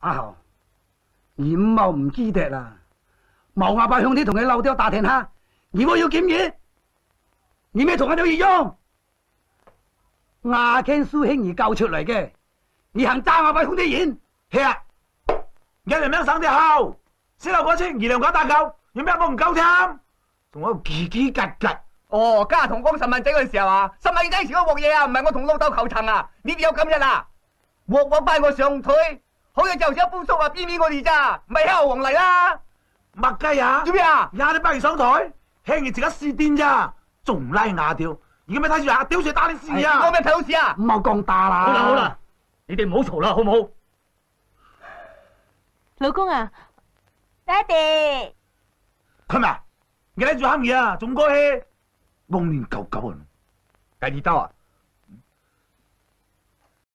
阿豪，而五茂唔知踢啦，茂阿伯向你同你漏掉打艇虾，如果要检验，你咩同阿有二用？阿卿苏兄儿救出嚟嘅，你行揸阿伯兄弟演，系啊，一人零省啲号，先留过千二两斤打救，有咩我唔够听？仲喺度叽叽格格。哦，家下同江十万仔嗰阵时候啊，十万仔时我镬嘢啊，唔系我同老豆求情啊，你哋有今日啊，镬镬拜我上腿。好嘢就系一封叔啊，边边我哋咋，咪喺后黄嚟啦，麦鸡啊，做咩啊，呀你八元上台，轻易自己试癫咋，仲拉牙条，而家咪睇住啊，屌你打你试啊，我咩睇好屎啊，唔好咁大啦，好啦好啦，你哋唔好嘈啦，好唔好？老公啊，爹哋，佢咪，你睇住黑嘢啊，仲过气，五年九九啊，第二走啊！